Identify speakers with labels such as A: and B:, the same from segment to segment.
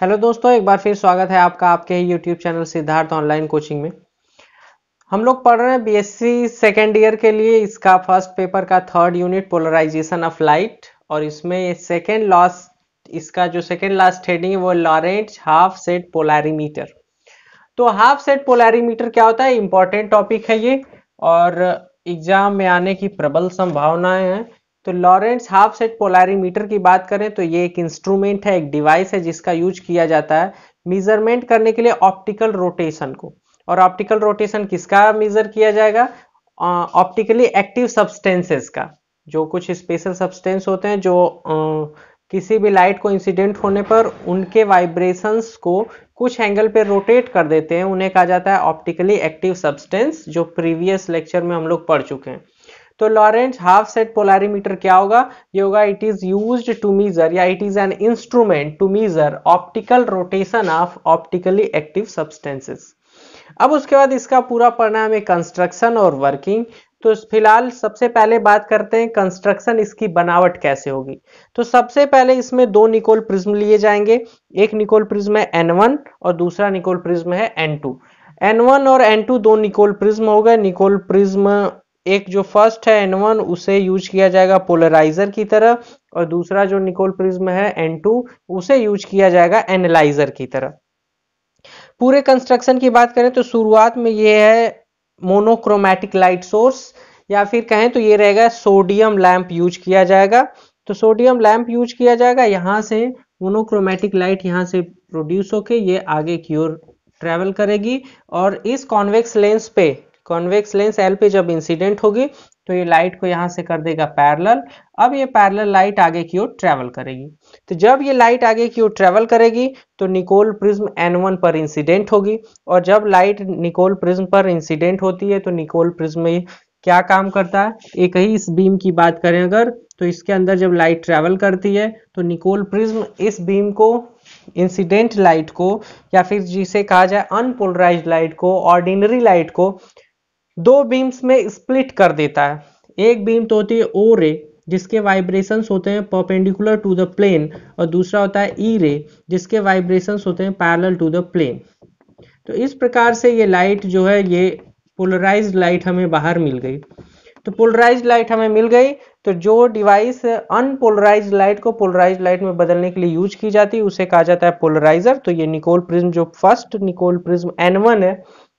A: Hello दोस्तों एक बार फिर स्वागत है आपका आपके ही YouTube channel Siddharth online coaching में हम लोग पढ़ रहे हैं बीएससी सेकेंड ईयर के लिए इसका फर्स्ट पेपर का third unit polarisation of light और इसमें सेकेंड लास्ट इसका जो सेकेंड लास्ट हेडिंग है वो लॉरेंट हाफ सेट पोलारीमीटर तो हाफ सेट पोलारीमीटर क्या होता है इंपॉर्टेंट टॉपिक है ये और एग्जाम में आने की प्रबल संभावनाएं हैं तो लॉरेंस हाफ सेट पोलारीमीटर की बात करें तो ये एक इंस्ट्रूमेंट है एक डिवाइस है जिसका यूज किया जाता है मेजरमेंट करने के लिए ऑप्टिकल रोटेशन को और ऑप्टिकल रोटेशन किसका मेजर किया जाएगा ऑप्टिकली एक्टिव सब्सटेंसेस का जो कुछ स्पेशल सब्सटेंस होते हैं जो आ, किसी भी लाइट को इंसिडेंट होने पर उनके वाइब्रेशंस को कुछ एंगल पे रोटेट कर देते हैं उन्हें कहा जाता है ऑप्टिकली एक्टिव सब्सटेंस जो प्रीवियस लेक्चर में हम लोग पढ़ चुके हैं तो लॉरेंज हाफ सेट पोलारीमीटर क्या होगा ये होगा it is use to measure या it is an instrument to measure optical rotation of optically active substances अब उसके बाद इसका पूरा पढ़ना हमें कंस्ट्रक्शन और वर्किंग तो फिलहाल सबसे पहले बात करते हैं कंस्ट्रक्शन इसकी बनावट कैसे होगी तो सबसे पहले इसमें दो निकोल प्रिज्म लिए जाएंगे एक निकोल प्रिज्म है N1 और दूसरा निकोल प्रिज्म है N2 N1 और N2 दो निकोल प्रिज्म हो गए निकोल प्रिज्म एक जो फर्स्ट है एन वन उसे यूज किया जाएगा पोलराइजर की तरह और दूसरा जो निकोल प्रिज्म है एन टू उसे यूज किया जाएगा एनालाइजर की तरह पूरे कंस्ट्रक्शन की बात करें तो शुरुआत में ये है मोनोक्रोमैटिक लाइट सोर्स या फिर कहें तो ये रहेगा सोडियम लैंप यूज किया जाएगा तो सोडियम लैंप यूज किया जाएगा यहां से मोनोक्रोमेटिक लाइट यहां से प्रोड्यूस होके ये आगे की ओर ट्रेवल करेगी और इस कॉन्वेक्स लेंस पे कॉन्वेक्स लेंस एल पे जब इंसिडेंट होगी तो ये लाइट को यहाँ से कर देगा पैरेलल अब ये पैरेलल लाइट आगे की ओर ट्रेवल करेगी तो जब ये लाइट आगे की ओर ट्रेवल करेगी तो निकोल प्रिज्म एन पर इंसिडेंट होगी और जब लाइट निकोल प्रिज्म पर इंसिडेंट होती है तो निकोल प्रिज्म क्या काम करता है एक ही इस बीम की बात करें अगर तो इसके अंदर जब लाइट ट्रेवल करती है तो निकोल प्रिज्म इस बीम को इंसिडेंट लाइट को या फिर जिसे कहा जाए अनपोलराइज लाइट को ऑर्डिनरी लाइट को दो बीम्स में स्प्लिट कर देता है एक बीम तो होती है ओ रे जिसके वाइब्रेशंस होते हैं परपेंडिकुलर टू द प्लेन और दूसरा होता है ई e रे जिसके वाइब्रेशंस होते हैं पैरेलल टू द प्लेन तो इस प्रकार से ये लाइट जो है ये पोलराइज्ड लाइट हमें बाहर मिल गई तो पोलराइज्ड लाइट हमें मिल गई तो जो डिवाइस अनपोलराइज लाइट को पोलराइज लाइट में बदलने के लिए यूज की जाती है उसे कहा जाता है पोलराइजर तो ये निकोल प्रिज्म जो फर्स्ट निकोल प्रिज्म एन है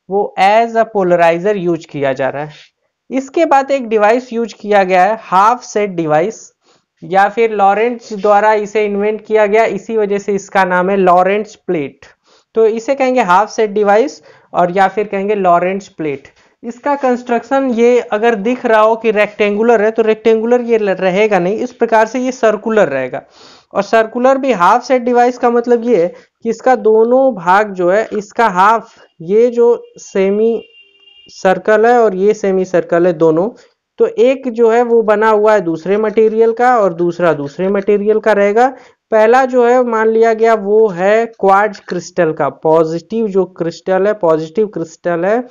A: वो एज अ पोलराइजर यूज किया जा रहा है इसके बाद एक डिवाइस यूज किया गया है हाफ सेट डिवाइस या फिर लॉरेंट्स द्वारा इसे इन्वेंट किया गया इसी वजह से इसका नाम है लॉरेंट्स प्लेट तो इसे कहेंगे हाफ सेट डिवाइस और या फिर कहेंगे लॉरेंट्स प्लेट इसका कंस्ट्रक्शन ये अगर दिख रहा हो कि रेक्टेंगुलर है तो रेक्टेंगुलर ये रहेगा नहीं इस प्रकार से ये सर्कुलर रहेगा और सर्कुलर भी हाफ सेट डिवाइस का मतलब ये है कि इसका दोनों भाग जो है इसका हाफ ये जो सेमी सर्कल है और ये सेमी सर्कल है दोनों तो एक जो है वो बना हुआ है दूसरे मटेरियल का और दूसरा दूसरे मटेरियल का रहेगा पहला जो है मान लिया गया वो है क्वार्ज क्रिस्टल का पॉजिटिव जो क्रिस्टल है पॉजिटिव क्रिस्टल है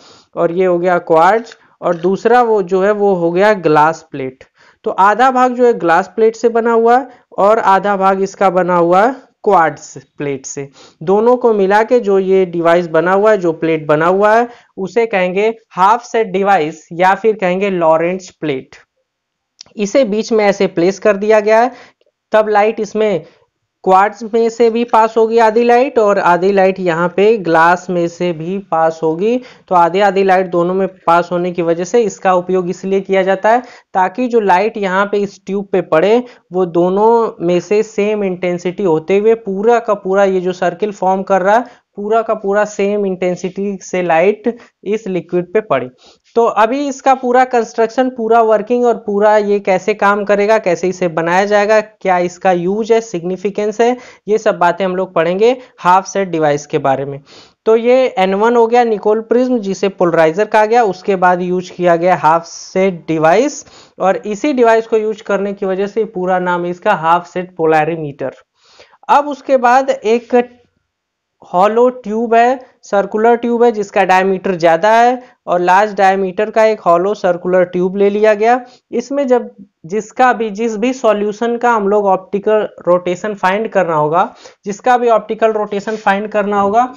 A: और ये हो गया क्वार्ज और दूसरा वो जो है वो हो गया ग्लास प्लेट तो आधा भाग जो है ग्लास प्लेट से बना हुआ है और आधा भाग इसका बना हुआ क्वाड्स प्लेट से दोनों को मिला के जो ये डिवाइस बना हुआ है जो प्लेट बना हुआ है उसे कहेंगे हाफ सेट डिवाइस या फिर कहेंगे लॉरेंट प्लेट इसे बीच में ऐसे प्लेस कर दिया गया है तब लाइट इसमें क्वार्ट्स में से भी पास होगी आधी लाइट और आधी लाइट यहाँ पे ग्लास में से भी पास होगी तो आधी आधी लाइट दोनों में पास होने की वजह से इसका उपयोग इसलिए किया जाता है ताकि जो लाइट यहाँ पे इस ट्यूब पे पड़े वो दोनों में से सेम इंटेंसिटी होते हुए पूरा का पूरा ये जो सर्किल फॉर्म कर रहा है पूरा का पूरा सेम इंटेंसिटी से लाइट इस लिक्विड पे पड़े तो अभी इसका पूरा कंस्ट्रक्शन पूरा वर्किंग और पूरा ये कैसे काम करेगा कैसे इसे बनाया जाएगा क्या इसका यूज है सिग्निफिकेंस है ये सब बातें हम लोग पढ़ेंगे हाफ सेट डिवाइस के बारे में तो ये N1 हो गया निकोल प्रिज्म जिसे पोलराइजर कहा गया उसके बाद यूज किया गया हाफ सेट डिवाइस और इसी डिवाइस को यूज करने की वजह से पूरा नाम इसका हाफ सेट पोलैरीमीटर अब उसके बाद एक हॉलो ट्यूब है सर्कुलर ट्यूब है जिसका डायमीटर ज़्यादा है और लार्ज डायमीटर का एक हॉलो सर्कुलर ट्यूब ले लिया गया इसमें जब जिसका भी जिस भी सॉल्यूशन का हम लोग ऑप्टिकल रोटेशन फाइंड करना होगा जिसका भी ऑप्टिकल रोटेशन फाइंड करना होगा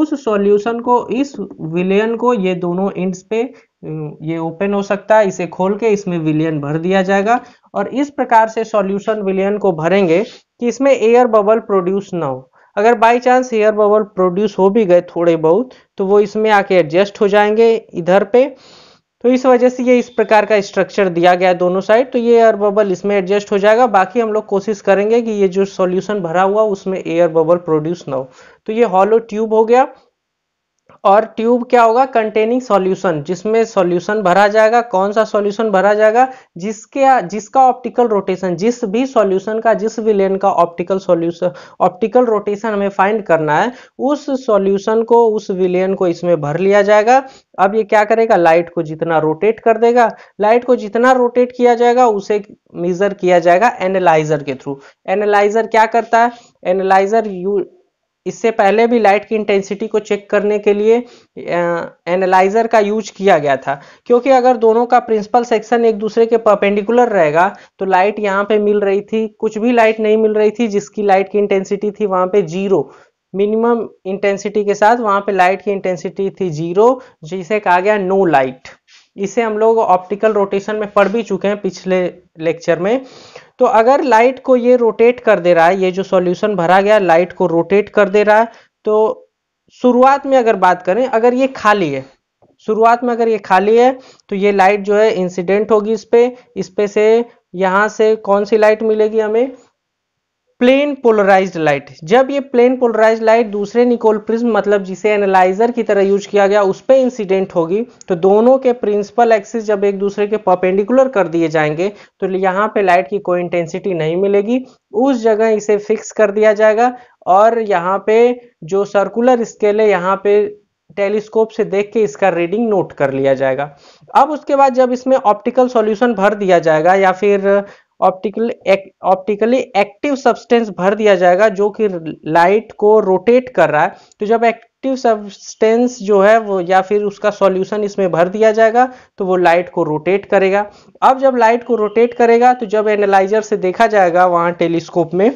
A: उस सॉल्यूशन को इस विलियन को ये दोनों इंड्स पे ये ओपन हो सकता है इसे खोल के इसमें विलियन भर दिया जाएगा और इस प्रकार से सॉल्यूशन विलियन को भरेंगे कि इसमें एयर बबल प्रोड्यूस ना हो अगर by chance air bubble produce हो भी गए थोड़े बहुत तो वो इसमें आके एडजस्ट हो जाएंगे इधर पे तो इस वजह से ये इस प्रकार का स्ट्रक्चर दिया गया है दोनों साइड तो ये एयर बबल इसमें एडजस्ट हो जाएगा बाकी हम लोग कोशिश करेंगे कि ये जो सॉल्यूशन भरा हुआ उसमें एयर बबल प्रोड्यूस ना हो तो ये हॉलो ट्यूब हो गया और ट्यूब क्या होगा कंटेनिंग सॉल्यूशन जिसमें सॉल्यूशन भरा जाएगा कौन सा सॉल्यूशन भरा जाएगा जिसके जिसका ऑप्टिकल रोटेशन जिस भी सॉल्यूशन का जिस भी लेन का ऑप्टिकल सॉल्यूशन ऑप्टिकल रोटेशन हमें फाइंड करना है उस सॉल्यूशन को उस विलेन को इसमें भर लिया जाएगा अब ये क्या करेगा लाइट को जितना रोटेट कर देगा लाइट को जितना रोटेट किया जाएगा उसे मेजर किया जाएगा एनालाइजर के थ्रू एनालाइजर क्या करता है एनालाइजर यू इससे पहले भी लाइट की इंटेंसिटी को चेक करने के लिए एनालाइजर का यूज किया गया था क्योंकि अगर दोनों का प्रिंसिपल सेक्शन एक दूसरे के परपेंडिकुलर रहेगा तो लाइट यहाँ पे मिल रही थी कुछ भी लाइट नहीं मिल रही थी जिसकी लाइट की इंटेंसिटी थी वहाँ पे जीरो मिनिमम इंटेंसिटी के साथ वहाँ पे लाइट की इंटेंसिटी थी जीरो जिसे कहा गया नो लाइट इसे हम लोग ऑप्टिकल रोटेशन में पढ़ भी चुके हैं पिछले लेक्चर में तो अगर लाइट को ये रोटेट कर दे रहा है ये जो सॉल्यूशन भरा गया लाइट को रोटेट कर दे रहा है तो शुरुआत में अगर बात करें अगर ये खाली है शुरुआत में अगर ये खाली है तो ये लाइट जो है इंसिडेंट होगी इस पर इस पर से यहाँ से कौन सी लाइट मिलेगी हमें प्लेन पोलराइज्ड लाइट जब ये प्लेन पोलराइज्ड लाइट दूसरे निकोल प्रिज्म मतलब जिसे एनालाइजर की तरह यूज किया गया उस पर इंसिडेंट होगी तो दोनों के प्रिंसिपल एक्सिस जब एक दूसरे के परपेंडिकुलर कर दिए जाएंगे तो यहाँ पे लाइट की कोई इंटेंसिटी नहीं मिलेगी उस जगह इसे फिक्स कर दिया जाएगा और यहाँ पे जो सर्कुलर स्केल है यहाँ पे टेलीस्कोप से देख के इसका रीडिंग नोट कर लिया जाएगा अब उसके बाद जब इसमें ऑप्टिकल सॉल्यूशन भर दिया जाएगा या फिर ऑप्टिकल ऑप्टिकली एक्टिव सब्सटेंस भर दिया जाएगा जो कि लाइट को रोटेट कर रहा है तो जब एक्टिव सब्सटेंस जो है वो या फिर उसका सॉल्यूशन इसमें भर दिया जाएगा तो वो लाइट को रोटेट करेगा अब जब लाइट को रोटेट करेगा तो जब एनालाइजर से देखा जाएगा वहाँ टेलीस्कोप में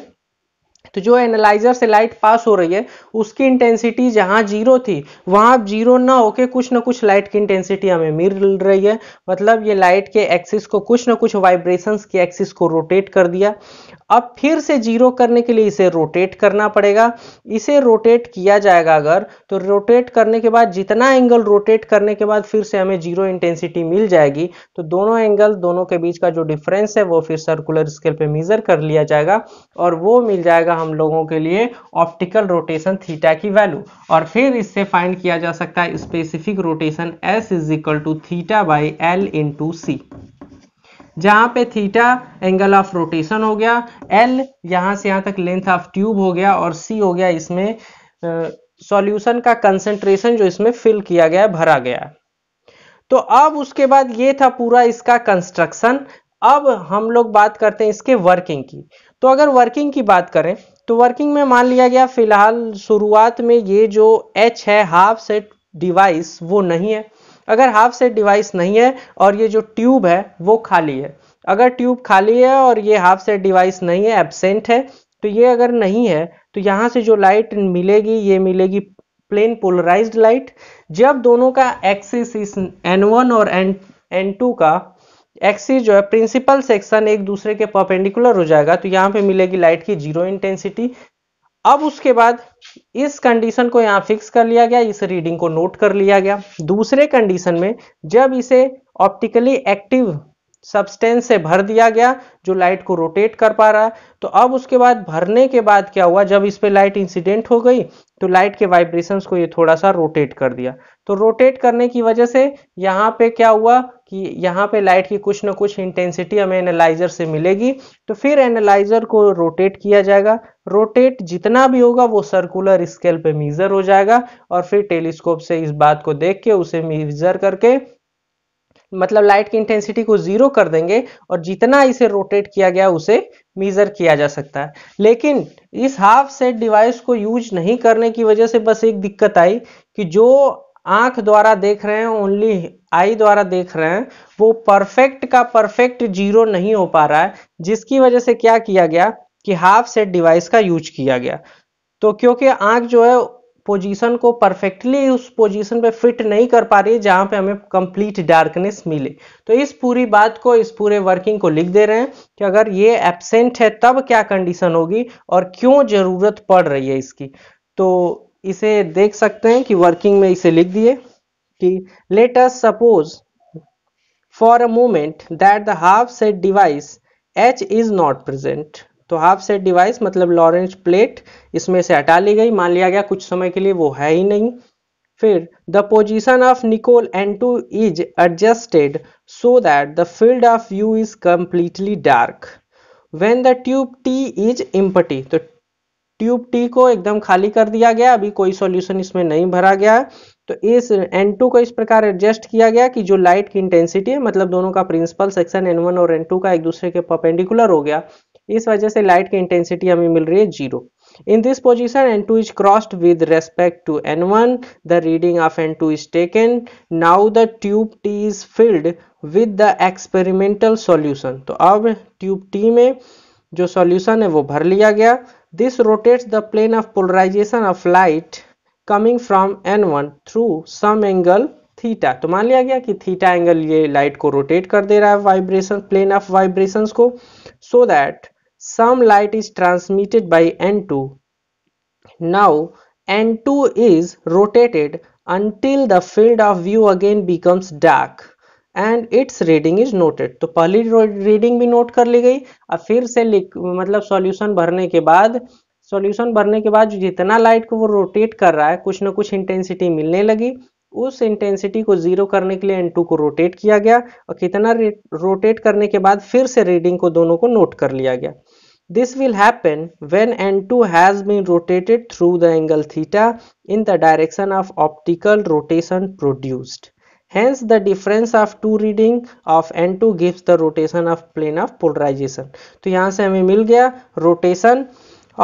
A: तो जो एनालाइजर से लाइट पास हो रही है उसकी इंटेंसिटी जहाँ जीरो थी वहां जीरो ना होके कुछ ना कुछ लाइट की इंटेंसिटी हमें मिल रही है मतलब ये लाइट के एक्सिस को कुछ ना कुछ वाइब्रेशंस के एक्सिस को रोटेट कर दिया अब फिर से जीरो करने के लिए इसे रोटेट करना पड़ेगा इसे रोटेट किया जाएगा अगर तो रोटेट करने के बाद जितना एंगल रोटेट करने के बाद फिर से हमें जीरो इंटेंसिटी मिल जाएगी तो दोनों एंगल दोनों के बीच का जो डिफरेंस है वो फिर सर्कुलर स्केल पे मेजर कर लिया जाएगा और वो मिल जाएगा हम लोगों के लिए ऑप्टिकल रोटेशन थीटा की वैल्यू और फिर इससे फाइंड किया जा सकता है specific rotation S is equal to theta by L to C जहां पे थीटा एंगल ऑफ रोटेशन हो गया एल यहां से यहां तक लेंथ ऑफ ट्यूब हो गया और सी हो गया इसमें सॉल्यूशन का कंसेंट्रेशन जो इसमें फिल किया गया भरा गया तो अब उसके बाद ये था पूरा इसका कंस्ट्रक्शन अब हम लोग बात करते हैं इसके वर्किंग की तो अगर वर्किंग की बात करें तो वर्किंग में मान लिया गया फिलहाल शुरुआत में ये जो एच है हाफ सेट डिवाइस वो नहीं है अगर हाफ सेट डिवाइस नहीं है और ये जो ट्यूब है वो खाली है अगर ट्यूब खाली है और ये हाफ सेट डिवाइस नहीं है एबसेंट है तो ये अगर नहीं है तो यहाँ से जो लाइट मिलेगी ये मिलेगी प्लेन पोलराइज्ड लाइट जब दोनों का एक्सिस इस वन और एन टू का एक्सिस जो है प्रिंसिपल सेक्शन एक दूसरे के परपेंडिकुलर हो जाएगा तो यहाँ पे मिलेगी लाइट की जीरो इंटेंसिटी अब उसके बाद इस कंडीशन को यहां फिक्स कर लिया गया इस रीडिंग को नोट कर लिया गया दूसरे कंडीशन में जब इसे ऑप्टिकली एक्टिव सब्सटेंस से भर दिया गया जो लाइट को रोटेट कर पा रहा है तो अब उसके बाद भरने के बाद क्या हुआ जब इस पर लाइट इंसिडेंट हो गई तो लाइट के वाइब्रेशंस को ये थोड़ा सा रोटेट कर दिया तो रोटेट करने की वजह से यहाँ पे क्या हुआ कि यहाँ पे लाइट की कुछ ना कुछ इंटेंसिटी हमें एनालाइजर से मिलेगी तो फिर एनालाइजर को रोटेट किया जाएगा रोटेट जितना भी होगा वो सर्कुलर स्केल पे मीजर हो जाएगा और फिर टेलीस्कोप से इस बात को देख के उसे मीजर करके मतलब लाइट की इंटेंसिटी को जीरो कर देंगे और जितना इसे रोटेट किया गया उसे मीजर किया जा सकता है लेकिन इस हाफ सेट डिवाइस को यूज नहीं करने की वजह से बस एक दिक्कत आई कि जो आंख द्वारा देख रहे हैं ओनली आई द्वारा देख रहे हैं वो परफेक्ट का परफेक्ट जीरो नहीं हो पा रहा है जिसकी वजह से क्या किया गया कि हाफ सेट डिवाइस का यूज किया गया तो क्योंकि आंख जो है पोजीशन को परफेक्टली उस पोजीशन पे फिट नहीं कर पा रही जहां पे हमें कंप्लीट डार्कनेस मिले तो इस पूरी बात को इस पूरे वर्किंग को लिख दे रहे हैं कि अगर ये एबसेंट है तब क्या कंडीशन होगी और क्यों ज़रूरत पड़ रही है इसकी तो इसे देख सकते हैं कि वर्किंग में इसे लिख दिए कि let us suppose for a moment that the half set device H is not present तो हाफ सेट डिवाइस मतलब लॉरेंस प्लेट इसमें से हटा ली गई मान लिया गया कुछ समय के लिए वो है ही नहीं फिर the position of Nicol N two is adjusted so that the field of view is completely dark when the tube T is empty तो ट्यूब टी को एकदम खाली कर दिया गया अभी कोई सॉल्यूशन इसमें नहीं भरा गया तो इस N2 को इस प्रकार एडजस्ट किया गया कि जो लाइट की इंटेंसिटी है मतलब दोनों का प्रिंसिपल सेक्शन N1 और N2 का एक दूसरे के परपेंडिकुलर हो गया इस वजह से लाइट की इंटेंसिटी हमें मिल रही है zero In this position, N2 is crossed with respect to N1. The reading of N2 is taken now the tube T is filled with the experimental solution तो अब ट्यूब टी में जो solution है वो भर लिया गया This rotates the plane of polarization of light coming from N one through some angle theta तो मान लिया गया कि थीटा एंगल ये लाइट को रोटेट कर दे रहा है वाइब्रेशन प्लेन ऑफ वाइब्रेशन को so that some light is transmitted by N two now N two is rotated until the field of view again becomes dark and its reading is noted तो पहली reading भी note कर ली गई और फिर से मतलब सॉल्यूशन भरने के बाद सॉल्यूशन भरने के बाद जितना लाइट को वो रोटेट कर रहा है कुछ ना कुछ इंटेंसिटी मिलने लगी उस इंटेंसिटी को जीरो करने के लिए एन टू को रोटेट किया गया और कितना रोटेट करने के बाद फिर से रीडिंग को दोनों को नोट कर लिया गया this will happen when N two has been rotated through the angle theta in the direction of optical rotation produced Hence, the difference of two reading of N2 gives the rotation of plane of polarization. तो यहाँ से हमें मिल गया rotation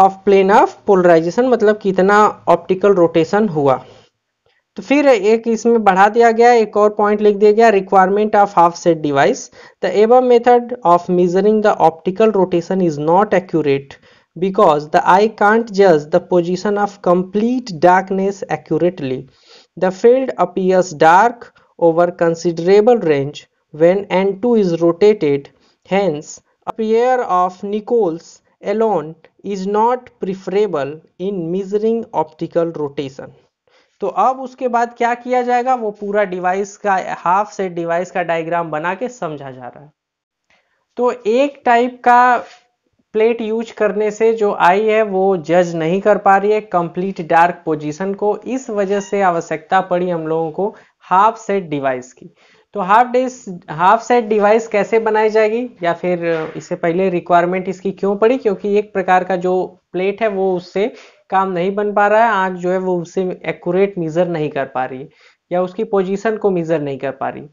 A: of plane of polarization मतलब कितना optical rotation हुआ तो फिर एक इसमें बढ़ा दिया गया एक और पॉइंट लिख दिया गया requirement of half set device the above method of measuring the optical rotation is not accurate because the eye can't judge the position of complete darkness accurately. The field appears dark over considerable range when N2 is rotated. Hence, a pair of Nicoles alone is not preferable in measuring optical rotation. तो अब उसके बाद क्या किया जाएगा वो पूरा device का हाफ सेट डिवाइस का डायग्राम बना के समझा जा रहा है तो एक टाइप का प्लेट यूज करने से जो आई है वो जज नहीं कर पा रही है कंप्लीट डार्क पोजीशन को इस वजह से आवश्यकता पड़ी हम लोगों को हाफ सेट डिवाइस की तो हाफ डेस हाफ सेट डिवाइस कैसे बनाई जाएगी या फिर इससे पहले रिक्वायरमेंट इसकी क्यों पड़ी क्योंकि एक प्रकार का जो प्लेट है वो उससे काम नहीं बन पा रहा है आंख जो है वो उससे एक्यूरेट मेजर नहीं कर पा रही या उसकी पोजीशन को मेजर नहीं कर पा रही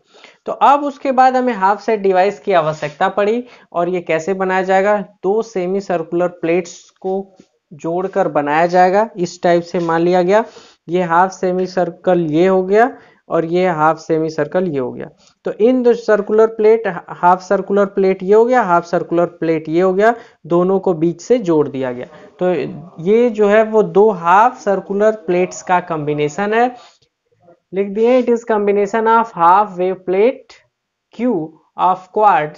A: तो अब उसके बाद हमें हाफ सेट डिवाइस की आवश्यकता पड़ी और ये कैसे बनाया जाएगा दो सेमी सर्कुलर प्लेट्स को जोड़कर बनाया जाएगा इस टाइप से मान लिया गया ये हाफ सेमी सर्कल ये हो गया और ये हाफ सेमी सर्कल ये हो गया तो इन दो circular plate half circular plate ये हो गया हाफ सर्कुलर प्लेट ये हो गया दोनों को बीच से जोड़ दिया गया तो ये जो है वो दो हाफ सर्कुलर प्लेट्स का कॉम्बिनेशन है लिख दिए it is combination of half wave plate Q of quartz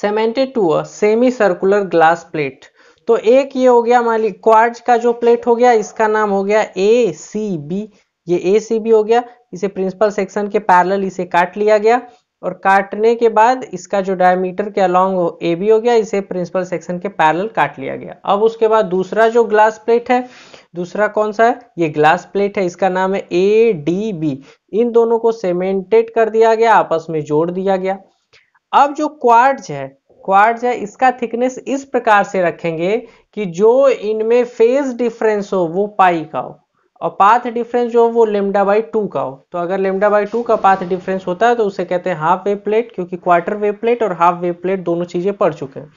A: cemented to a semi circular glass plate तो एक ये हो गया मान ली क्वार्ट्स का जो प्लेट हो गया इसका नाम हो गया ए सी बी ये ए सी बी हो गया इसे प्रिंसिपल सेक्शन के पैरल इसे काट लिया गया और काटने के बाद इसका जो डायमीटर के अलॉन्ग हो ए बी हो गया इसे प्रिंसिपल सेक्शन के पैरल काट लिया गया अब उसके बाद दूसरा जो ग्लास प्लेट है दूसरा कौन सा है ये ग्लास प्लेट है इसका नाम है ए डी बी इन दोनों को सेमेंटेड कर दिया गया आपस में जोड़ दिया गया अब जो क्वार्ट्ज है क्वार्ट्ज है इसका थिकनेस इस प्रकार से रखेंगे कि जो इनमें फेज डिफरेंस हो वो पाई का हो और पाथ डिफरेंस जो वो लेमडा बाई टू का हो तो अगर लेमडा बाई टू का पाथ डिफरेंस होता है तो उसे कहते हैं हाफ वे प्लेट क्योंकि क्वार्टर वे प्लेट और हाफ वे प्लेट दोनों चीज़ें पढ़ चुके हैं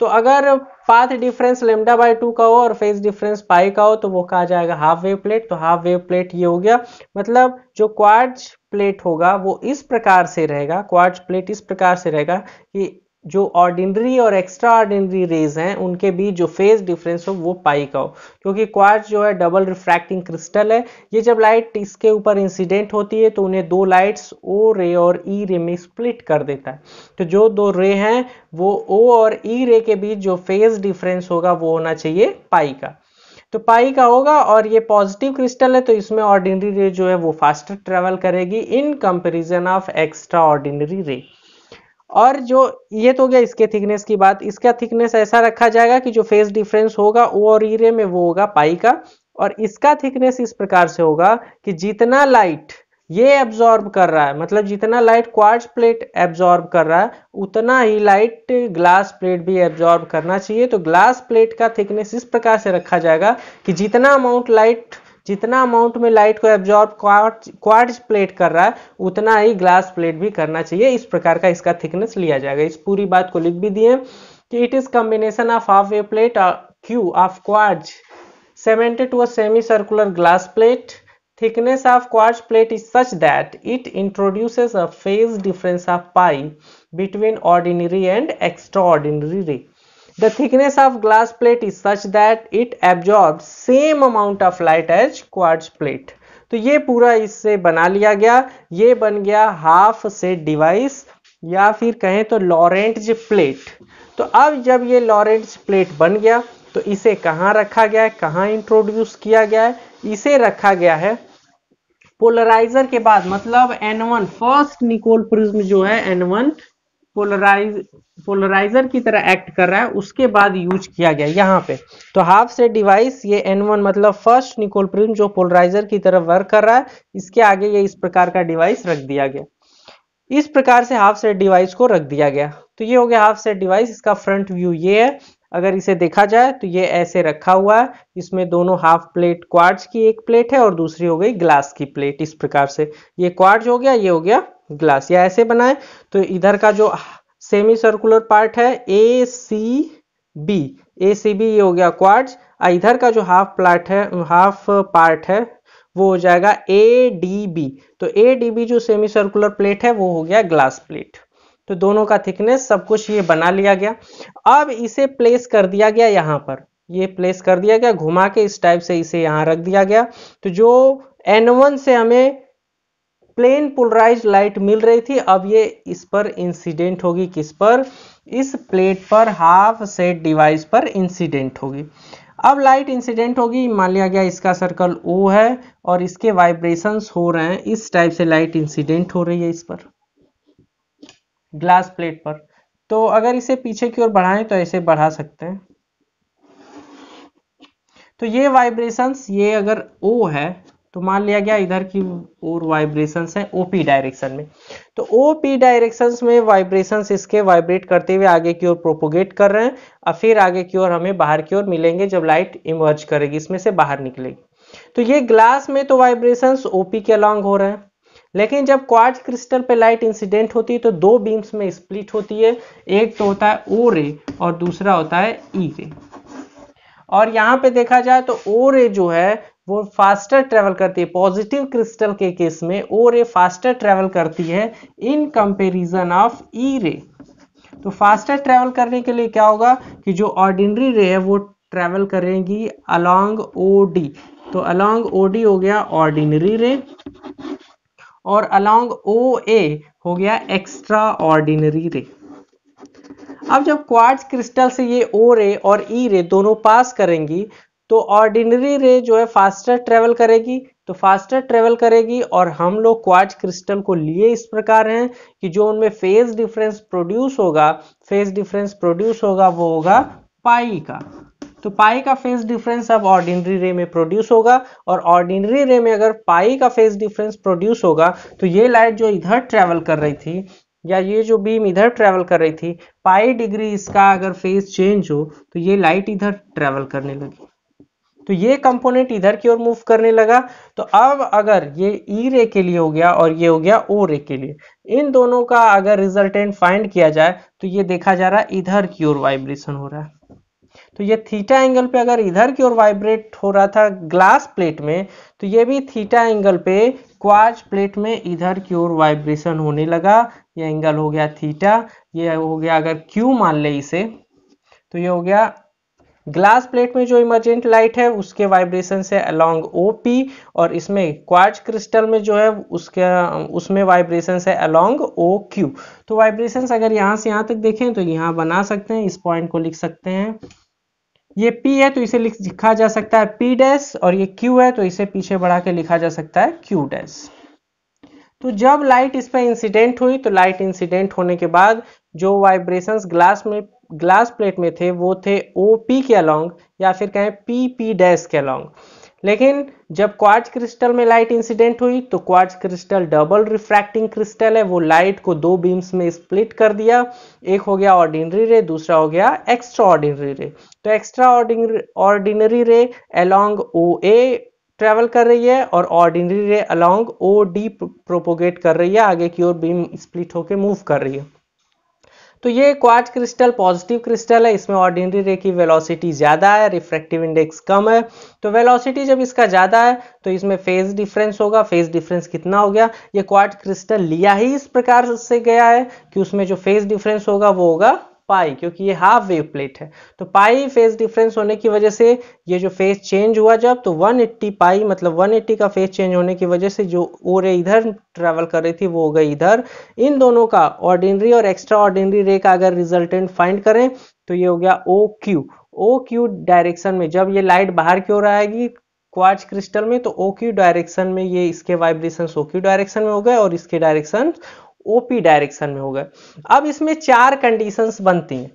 A: तो अगर path difference lambda by two का हो और फेज डिफरेंस पाई का हो तो वो कहा जाएगा हाफ वे प्लेट तो हाफ वे प्लेट ये हो गया मतलब जो क्वार्ट्ज प्लेट होगा वो इस प्रकार से रहेगा क्वार्ट्ज प्लेट इस प्रकार से रहेगा कि जो ऑर्डिनरी और एक्स्ट्रा ऑर्डिनरी रेज हैं उनके बीच जो फेज डिफरेंस हो वो पाई का हो क्योंकि क्वार्ट जो है डबल रिफ्रैक्टिंग क्रिस्टल है ये जब लाइट इसके ऊपर इंसिडेंट होती है तो उन्हें दो लाइट्स ओ रे और ई e रे में स्प्लिट कर देता है तो जो दो रे हैं वो ओ और ई e रे के बीच जो फेज डिफरेंस होगा वो होना चाहिए पाई का तो पाई का होगा और ये पॉजिटिव क्रिस्टल है तो इसमें ऑर्डिनरी रे जो है वो फास्टर ट्रेवल करेगी in comparison of extraordinary ray और जो ये तो हो गया इसके थिकनेस की बात इसका थिकनेस ऐसा रखा जाएगा कि जो फेस डिफरेंस होगा ओ और ईरे में वो होगा पाई का और इसका थिकनेस इस प्रकार से होगा कि जितना लाइट ये एब्जॉर्ब कर रहा है मतलब जितना लाइट क्वार्ट्ज प्लेट एब्जॉर्ब कर रहा है उतना ही लाइट ग्लास प्लेट भी एब्जॉर्ब करना चाहिए तो ग्लास प्लेट का थिकनेस इस प्रकार से रखा जाएगा कि जितना अमाउंट लाइट जितना अमाउंट में लाइट को एब्जॉर्ब क्वार्ट प्लेट कर रहा है उतना ही ग्लास प्लेट भी करना चाहिए इस प्रकार का इसका थिकनेस लिया जाएगा इस पूरी बात को लिख भी दिए कि it is combination of half wave plate Q of quartz cemented to a semi circular glass plate thickness of quartz plate is such that it introduces a phase difference of pi between ordinary and extraordinary ray the thickness of glass plate is such that it absorb same amount of light as quartz plate तो ये पूरा इससे बना लिया गया ये बन गया हाफ सेट डिवाइस या फिर कहें तो लॉरेंट्ज प्लेट तो अब जब ये लॉरेंट्ज प्लेट बन गया तो इसे कहाँ रखा गया है कहाँ इंट्रोड्यूस किया गया है इसे रखा गया है पोलराइजर के बाद मतलब N1 फर्स्ट निकोल प्रिज्म जो है N1 पोलराइज पोलराइजर की तरह एक्ट कर रहा है उसके बाद यूज किया गया यहाँ पे तो हाफ से डिवाइस ये N1 मतलब फर्स्ट निकोल प्रिज्म जो पोलराइजर की तरह वर्क कर रहा है इसके आगे ये इस प्रकार का डिवाइस रख दिया गया इस प्रकार से हाफ सेट डिवाइस को रख दिया गया तो ये हो गया हाफ सेट डिवाइस इसका फ्रंट व्यू ये है अगर इसे देखा जाए तो ये ऐसे रखा हुआ है इसमें दोनों हाफ प्लेट क्वार्ट्ज की एक प्लेट है और दूसरी हो गई ग्लास की प्लेट इस प्रकार से ये क्वार्ट्ज हो गया ये हो गया ग्लास या ऐसे बनाए तो इधर का जो सेमी सर्कुलर पार्ट है ए सी बी ए सी बी ये हो गया क्वार्ट इधर का जो हाफ प्लाट है हाफ पार्ट है वो हो जाएगा ए डी बी तो ए डी बी जो सेमी सर्कुलर प्लेट है वो हो गया ग्लास प्लेट तो दोनों का थिकनेस सब कुछ ये बना लिया गया अब इसे प्लेस कर दिया गया यहां पर ये प्लेस कर दिया गया घुमा के इस टाइप से इसे यहां रख दिया गया तो जो एन वन से हमें प्लेन पोलराइज लाइट मिल रही थी अब ये इस पर इंसिडेंट होगी किस पर इस प्लेट पर हाफ सेट डिवाइस पर इंसिडेंट होगी अब लाइट इंसिडेंट होगी मान लिया गया इसका सर्कल ओ है और इसके वाइब्रेशंस हो रहे हैं इस टाइप से लाइट इंसिडेंट हो रही है इस पर ग्लास प्लेट पर तो अगर इसे पीछे की ओर बढ़ाएं तो ऐसे बढ़ा सकते हैं तो ये वाइब्रेशंस ये अगर ओ है तो मान लिया गया इधर की ओर वाइब्रेशन है ओपी डायरेक्शन में तो ओपी डायरेक्शन में वाइब्रेशन इसके वाइब्रेट करते हुए आगे की ओर प्रोपोगेट कर रहे हैं और फिर आगे की ओर हमें बाहर की ओर मिलेंगे जब लाइट इमर्ज करेगी इसमें से बाहर निकलेगी तो ये ग्लास में तो वाइब्रेशन ओपी के अलॉन्ग हो रहे हैं लेकिन जब क्वार्ट क्रिस्टल पे लाइट इंसिडेंट होती है तो दो बीम्स में स्प्लिट होती है एक तो होता है ओ रे और दूसरा होता है ई e रे और यहाँ पे देखा जाए तो ओ रे जो है वो फास्टर ट्रेवल करती है पॉजिटिव क्रिस्टल के केस में ओ रे फास्टर ट्रेवल करती है इन कंपेरिजन ऑफ ई रे तो फास्टर ट्रेवल करने के लिए क्या होगा कि जो ऑर्डिनरी रे है वो ट्रेवल करेगी अलोंग ओ डी तो अलोंग ओ डी हो गया ऑर्डिनरी रे और अलोंग ओ ए हो गया एक्स्ट्रा ऑर्डिनरी रे अब जब क्वार्ट्ज क्रिस्टल से ये ओ रे और ई रे दोनों पास करेंगी तो ऑर्डिनरी रे जो है फास्टर ट्रेवल करेगी तो फास्टर ट्रेवल करेगी और हम लोग क्वाच क्रिस्टल को लिए इस प्रकार हैं कि जो उनमें फेज डिफरेंस प्रोड्यूस होगा फेज डिफरेंस प्रोड्यूस होगा वो होगा पाई का तो पाई का फेज डिफरेंस अब ऑर्डिनरी रे में प्रोड्यूस होगा और ऑर्डिनरी रे में अगर पाई का फेज डिफरेंस प्रोड्यूस होगा तो ये लाइट जो इधर ट्रेवल कर रही थी या ये जो बीम इधर ट्रेवल कर रही थी पाई डिग्री इसका अगर फेज चेंज हो तो ये लाइट इधर ट्रेवल करने लगी तो ये कंपोनेंट इधर की ओर मूव करने लगा तो अब अगर ये ई e रे के लिए हो गया और ये हो गया ओ रे के लिए इन दोनों का अगर रिजल्टेंट फाइंड किया जाए तो ये देखा जा रहा है इधर की ओर वाइब्रेशन हो रहा है तो ये थीटा एंगल पे अगर इधर की ओर वाइब्रेट हो रहा था ग्लास प्लेट में तो ये भी थीटा एंगल पे क्वाज प्लेट में इधर की ओर वाइब्रेशन होने लगा ये एंगल हो गया थीटा ये हो गया अगर क्यू मान ले इसे तो ये हो गया ग्लास प्लेट में जो इमरजेंट लाइट है उसके वाइब्रेशन से अलोंग ओपी और इसमें क्वार्च क्रिस्टल में जो है उसके उसमें वाइब्रेशन है अलोंग ओ क्यू तो वाइब्रेशन अगर यहां से यहां तक देखें तो यहां बना सकते हैं इस पॉइंट को लिख सकते हैं ये P है तो इसे लिखा जा सकता है P डैश और ये Q है तो इसे पीछे बढ़ा के लिखा जा सकता है Q डैश तो जब लाइट इस पर इंसिडेंट हुई तो लाइट इंसिडेंट होने के बाद जो वाइब्रेशंस ग्लास में ग्लास प्लेट में थे वो थे ओ पी के अलॉन्ग या फिर कहें पी पी डैश के अलॉन्ग लेकिन जब क्वार्ट्ज क्रिस्टल में लाइट इंसिडेंट हुई तो quartz crystal double refracting crystal है वो लाइट को दो बीम्स में स्प्लिट कर दिया एक हो गया ऑर्डिनरी रे दूसरा हो गया एक्स्ट्रा ऑर्डिनरी रे तो extraordinary ray along O A travel कर रही है और ordinary ray along O D propagate कर रही है आगे की ओर बीम स्प्लिट होकर मूव कर रही है तो ये क्वार्ट क्रिस्टल पॉजिटिव क्रिस्टल है इसमें ऑर्डिनरी रे की वेलोसिटी ज़्यादा है रिफ्रैक्टिव इंडेक्स कम है तो वेलोसिटी जब इसका ज़्यादा है तो इसमें फेज डिफरेंस होगा फेज डिफरेंस कितना हो गया ये क्वार्ट क्रिस्टल लिया ही इस प्रकार से गया है कि उसमें जो फेज डिफरेंस होगा वो होगा पाई क्योंकि ये हाफ वेव प्लेट है तो पाई फेज डिफरेंस होने की वजह से ये जो फेज चेंज हुआ जब तो 180 पाई मतलब 180 का फेज चेंज होने की वजह से जो ओरे इधर ट्रेवल कर रही थी वो हो गई इधर इन दोनों का ऑर्डिनरी और एक्स्ट्रा ऑर्डिनरी रे का अगर रिजल्टेंट फाइंड करें तो ये हो गया O Q O Q direction में जब ये लाइट बाहर की ओर आएगी क्वार्च क्रिस्टल में तो ओ क्यू डायरेक्शन में ये इसके वाइब्रेशन ओ क्यू डायरेक्शन में हो गए और इसके डायरेक्शन ओपी डायरेक्शन में हो गए अब इसमें चार कंडीशंस बनती हैं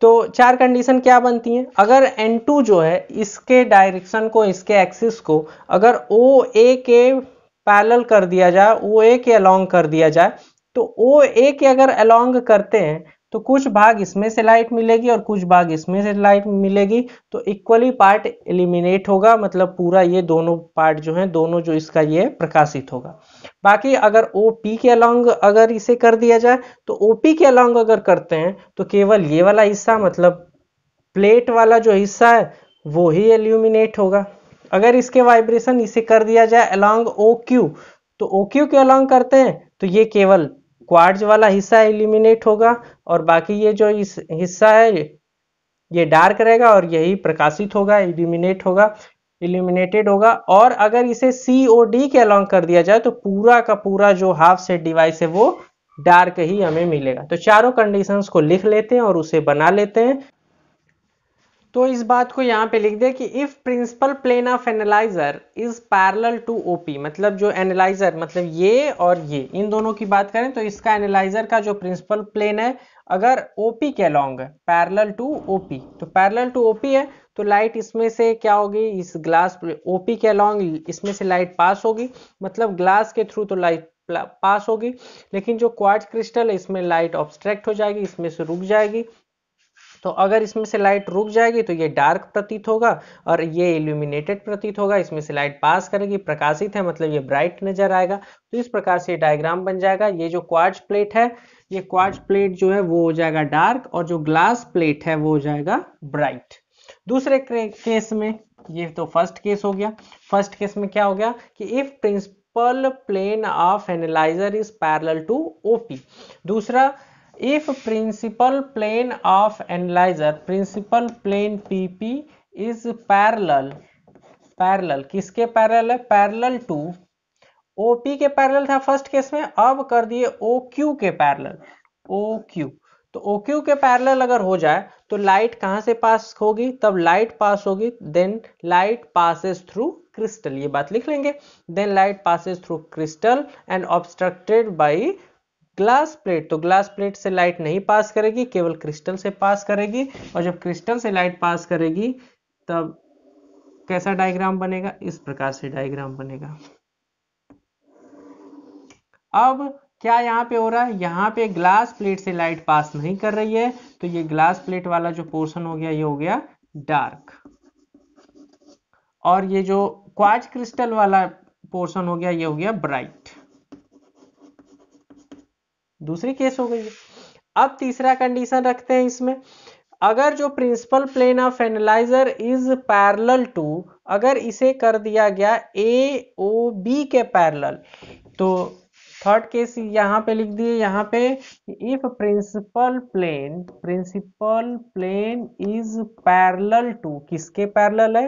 A: तो चार कंडीशन क्या बनती हैं अगर N2 जो है इसके डायरेक्शन को इसके एक्सिस को अगर ओ ए के पैरल कर दिया जाए ओ ए के अलोंग कर दिया जाए तो ओ ए के अगर अलोंग करते हैं तो कुछ भाग इसमें से लाइट मिलेगी और कुछ भाग इसमें से लाइट मिलेगी तो इक्वली पार्ट एलिमिनेट होगा मतलब पूरा ये दोनों पार्ट जो है दोनों जो इसका ये प्रकाशित होगा बाकी अगर ओ पी के अलॉन्ग अगर इसे कर दिया जाए तो ओ पी के अलॉन्ग अगर करते हैं तो केवल ये वाला हिस्सा मतलब प्लेट वाला जो हिस्सा है वो ही एल्यूमिनेट होगा अगर इसके वाइब्रेशन इसे कर दिया जाए अलॉन्ग ओ क्यू तो ओ क्यू के अलॉन्ग करते हैं तो ये केवल क्वार्ज वाला हिस्सा एलिमिनेट होगा और बाकी ये जो इस हिस्सा है ये डार्क रहेगा और यही प्रकाशित होगा एलिमिनेट होगा इल्यूमिनेटेड होगा और अगर इसे सी ओ डी के अलॉन्ग कर दिया जाए तो पूरा का पूरा जो हाफ सेट डिवाइस है वो डार्क ही हमें मिलेगा तो चारों कंडीशंस को लिख लेते हैं और उसे बना लेते हैं तो इस बात को यहाँ पे लिख दे कि if principal plane of analyser is parallel to OP मतलब जो एनालाइजर मतलब ये और ये इन दोनों की बात करें तो इसका एनालाइजर का जो प्रिंसिपल प्लेन है अगर ओपी के अलॉन्ग है पैरल टू ओपी तो पैरल टू ओपी है तो लाइट इसमें से क्या होगी इस ग्लास ओपी के अलॉन्ग इसमें से लाइट पास होगी मतलब ग्लास के थ्रू तो लाइट पास होगी लेकिन जो क्वार्ट क्रिस्टल है इसमें लाइट ऑब्स्ट्रैक्ट हो जाएगी इसमें से रुक जाएगी तो अगर इसमें से लाइट रुक जाएगी तो ये डार्क प्रतीत होगा और ये इल्यूमिनेटेड प्रतीत होगा इसमें से लाइट पास करेगी प्रकाशित है मतलब ये ब्राइट नजर आएगा तो इस प्रकार से डायग्राम बन जाएगा ये जो क्वार्ज प्लेट है ये क्वार्ज प्लेट जो है वो हो जाएगा डार्क और जो ग्लास प्लेट है वो हो जाएगा ब्राइट दूसरे केस में ये तो फर्स्ट केस हो गया फर्स्ट केस में क्या हो गया कि if principal plane of analyser is parallel to OP दूसरा if principal plane of analyser principal plane PP is parallel parallel किसके पैरल है पैरल टू ओ पी के पैरल था फर्स्ट केस में अब कर दिए ओ क्यू के पैरल ओ क्यू तो ओ क्यू के पैरल अगर हो जाए तो लाइट कहां से पास होगी तब लाइट पास होगी then light passes through crystal ये बात लिख लेंगे then light passes through crystal and obstructed by glass plate तो ग्लास प्लेट से लाइट नहीं पास करेगी केवल क्रिस्टल से पास करेगी और जब क्रिस्टल से लाइट पास करेगी तब कैसा डायग्राम बनेगा इस प्रकार से डायग्राम बनेगा अब क्या यहाँ पे हो रहा है यहाँ पे ग्लास प्लेट से लाइट पास नहीं कर रही है तो ये ग्लास प्लेट वाला जो पोर्शन हो गया ये हो गया डार्क और ये जो क्वाज क्रिस्टल वाला पोर्शन हो गया ये हो गया ब्राइट दूसरी केस हो गई अब तीसरा कंडीशन रखते हैं इसमें अगर जो principal plane of analyser is parallel to अगर इसे कर दिया गया ए ओ बी के पैरेलल तो थर्ड केस यहां पे लिख दिए यहां पे if principal plane principal plane is parallel to किसके पैरेलल है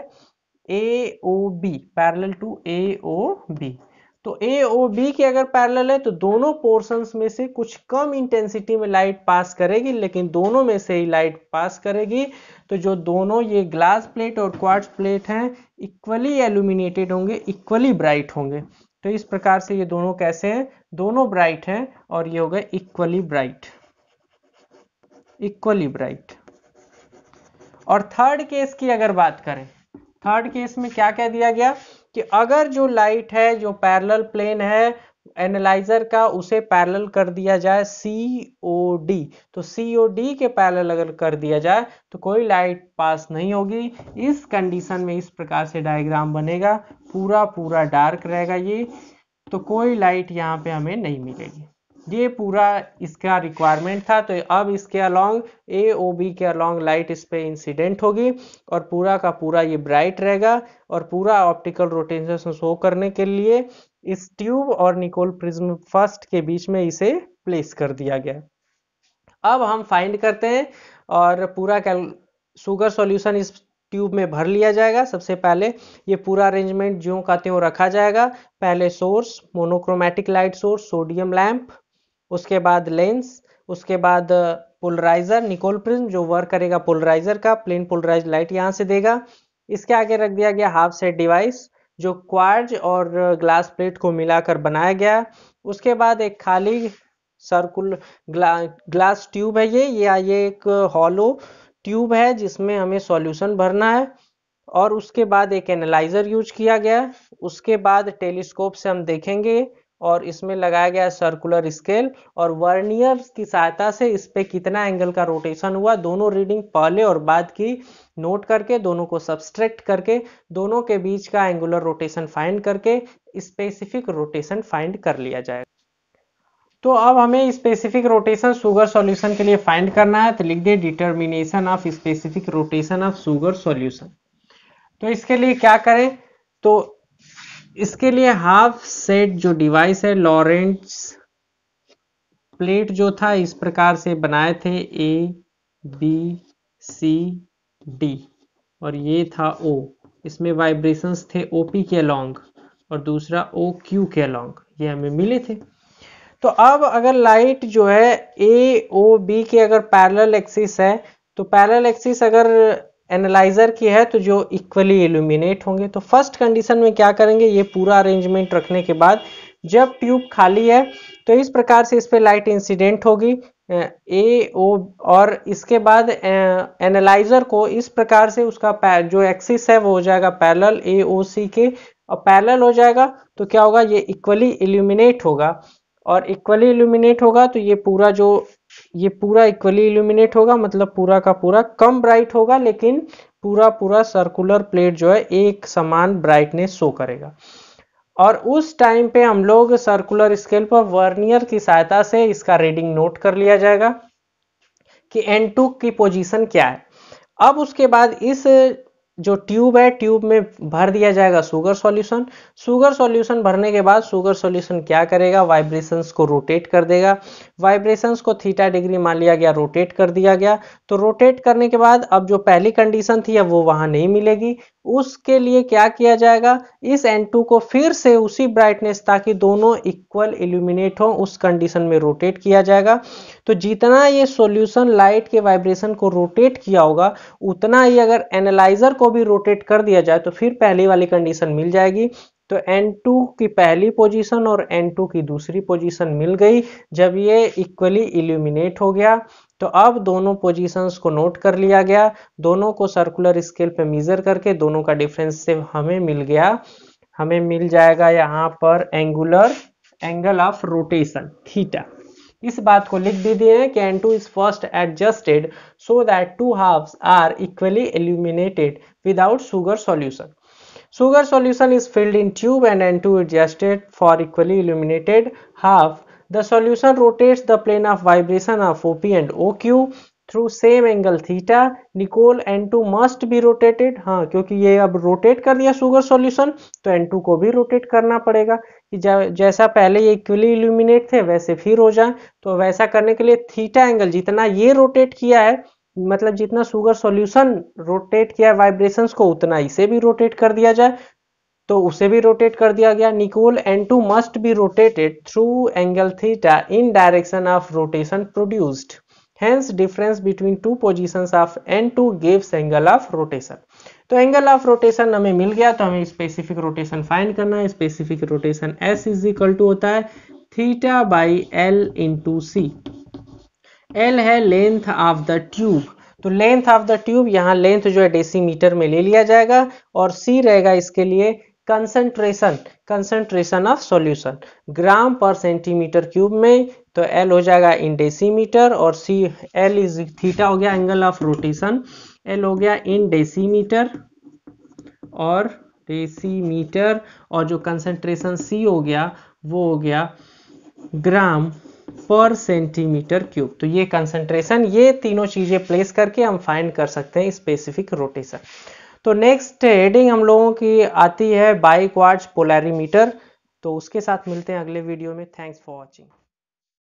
A: A O B parallel to A O B तो ए ओ बी के अगर पैरेलल है तो दोनों पोर्शंस में से कुछ कम इंटेंसिटी में लाइट पास करेगी लेकिन दोनों में से ही लाइट पास करेगी तो जो दोनों ये ग्लास प्लेट और क्वार्ट्ज प्लेट हैं इक्वली एल्यूमिनेटेड होंगे इक्वली ब्राइट होंगे तो इस प्रकार से ये दोनों कैसे हैं दोनों ब्राइट हैं और ये हो गए इक्वली ब्राइट इक्वली ब्राइट और थर्ड केस की अगर बात करें थर्ड केस में क्या कह दिया गया कि अगर जो लाइट है जो पैरेलल प्लेन है एनालाइजर का उसे पैरेलल कर दिया जाए सी ओ डी तो सी ओ डी के पैरेलल अगर कर दिया जाए तो कोई लाइट पास नहीं होगी इस कंडीशन में इस प्रकार से डायग्राम बनेगा पूरा पूरा डार्क रहेगा ये तो कोई लाइट यहाँ पे हमें नहीं मिलेगी ये पूरा इसका रिक्वायरमेंट था तो अब इसके अलोंग ए ओ बी के अलोंग लाइट इस पर इंसिडेंट होगी और पूरा का पूरा ये ब्राइट रहेगा और पूरा ऑप्टिकल रोटेशन शो करने के लिए इस ट्यूब और निकोल प्रिज्म फर्स्ट के बीच में इसे प्लेस कर दिया गया अब हम फाइंड करते हैं और पूरा कैल शुगर सॉल्यूशन इस ट्यूब में भर लिया जाएगा सबसे पहले ये पूरा अरेंजमेंट ज्यों का त्यों रखा जाएगा पहले source monochromatic light source sodium lamp उसके बाद लेंस उसके बाद पोलराइजर निकोल प्रिज्म जो वर्क करेगा पोलराइजर का प्लेन पोलराइज लाइट यहाँ से देगा इसके आगे रख दिया गया हाफ सेट डिवाइस जो क्वार्ज और ग्लास प्लेट को मिलाकर बनाया गया उसके बाद एक खाली सर्कुल ग्ला, ग्लास ट्यूब है ये या ये एक हॉलो ट्यूब है जिसमें हमें सॉल्यूशन भरना है और उसके बाद एक एनालाइजर यूज किया गया उसके बाद टेलीस्कोप से हम देखेंगे और इसमें लगाया गया सर्कुलर स्केल और वर्नियर की सहायता से इस पर कितना एंगल का रोटेशन हुआ दोनों रीडिंग पहले और बाद की नोट करके दोनों को सब्सट्रैक्ट करके दोनों के बीच का एंगुलर रोटेशन फाइंड करके स्पेसिफिक रोटेशन फाइंड कर लिया जाएगा तो अब हमें स्पेसिफिक रोटेशन सुगर सॉल्यूशन के लिए फाइंड करना है तो लिख दे determination of specific rotation of sugar solution तो इसके लिए क्या करें तो इसके लिए हाफ सेट जो डिवाइस है लॉरेंट्स प्लेट जो था इस प्रकार से बनाए थे ए बी सी डी और ये था ओ इसमें वाइब्रेशंस थे ओपी के अलॉन्ग और दूसरा ओ क्यू के अलॉन्ग ये हमें मिले थे तो अब अगर लाइट जो है ए ओ बी के अगर पैरेलल एक्सिस है तो पैरेलल एक्सिस अगर एनालाइजर की है तो जो इक्वली एल्यूमिनेट होंगे तो फर्स्ट कंडीशन में क्या करेंगे ये पूरा अरेंजमेंट रखने के बाद जब ट्यूब खाली है तो इस प्रकार से इस पर लाइट इंसिडेंट होगी ए ओ और इसके बाद एनालाइजर को इस प्रकार से उसका जो एक्सिस है वो हो जाएगा पैरल ए ओ सी के और पैरल हो जाएगा तो क्या होगा ये इक्वली एल्यूमिनेट होगा और इक्वली एल्यूमिनेट होगा तो ये पूरा जो ये पूरा इक्वली इल्यूमिनेट होगा मतलब पूरा का पूरा कम ब्राइट होगा लेकिन पूरा पूरा सर्कुलर प्लेट जो है एक समान ब्राइटनेस शो करेगा और उस टाइम पे हम लोग सर्कुलर स्केल पर वर्नियर की सहायता से इसका रीडिंग नोट कर लिया जाएगा कि N2 की पोजीशन क्या है अब उसके बाद इस जो ट्यूब है ट्यूब में भर दिया जाएगा सुगर सॉल्यूशन सुगर सॉल्यूशन भरने के बाद सुगर सॉल्यूशन क्या करेगा वाइब्रेशंस को रोटेट कर देगा वाइब्रेशंस को थीटा डिग्री मान लिया गया रोटेट कर दिया गया तो रोटेट करने के बाद अब जो पहली कंडीशन थी अब वो वहां नहीं मिलेगी उसके लिए क्या किया जाएगा इस N2 को फिर से उसी ब्राइटनेस ताकि दोनों इक्वल इल्यूमिनेट हो उस कंडीशन में रोटेट किया जाएगा तो जितना ये सॉल्यूशन लाइट के वाइब्रेशन को रोटेट किया होगा उतना ही अगर एनालाइजर को भी रोटेट कर दिया जाए तो फिर पहली वाली कंडीशन मिल जाएगी तो N2 की पहली पोजीशन और N2 की दूसरी पोजीशन मिल गई जब ये इक्वली इल्यूमिनेट हो गया तो अब दोनों पोजीशंस को नोट कर लिया गया दोनों को सर्कुलर स्केल पे मेजर करके दोनों का डिफरेंस से हमें मिल गया हमें मिल जाएगा यहाँ पर angular angle of rotation theta इस बात को लिख दीजिए हैं कि N two is first adjusted so that two half are equally illuminated without sugar solution sugar solution is filled in tube and N two adjusted for equally illuminated half solution rotate the plane of vibration of of OP and OQ through same angle theta Nicol N two must be rotated हाँ क्योंकि ये अब rotate कर दिया sugar solution तो N two को भी rotate करना पड़ेगा कि जैसा पहले ये इक्वली इल्यूमिनेट थे वैसे फिर हो जाए तो वैसा करने के लिए थीटा एंगल जितना ये रोटेट किया है मतलब जितना शुगर सोल्यूशन रोटेट किया है वाइब्रेशन को उतना इसे भी रोटेट कर दिया जाए तो उसे भी रोटेट कर दिया गया Nicol N two must be rotated through angle theta in direction of rotation produced difference between two two of N n2 gives angle of rotation तो एंगल ऑफ रोटेशन हमें मिल गया तो हमें स्पेसिफिक रोटेशन फाइंड करना है specific rotation s is equal to होता है theta by L into C L है लेंथ ऑफ द ट्यूब तो लेंथ ऑफ द ट्यूब यहाँ लेंथ जो है डेसीमीटर में ले लिया जाएगा और सी रहेगा इसके लिए concentration concentration of solution gram per centimetre cube में तो एल हो जाएगा इन डेसीमीटर और सी एल इज थीटा हो गया एंगल ऑफ रोटेशन एल हो गया इन डेसीमीटर और डेसीमीटर और जो कंसंट्रेशन सी हो गया वो हो गया ग्राम पर सेंटीमीटर क्यूब तो ये कंसंट्रेशन ये तीनों चीज़ें प्लेस करके हम फाइंड कर सकते हैं स्पेसिफिक रोटेशन तो नेक्स्ट हेडिंग हम लोगों की आती है बाइक वाच पोलैरीमीटर तो उसके साथ मिलते हैं अगले वीडियो में थैंक्स फॉर वॉचिंग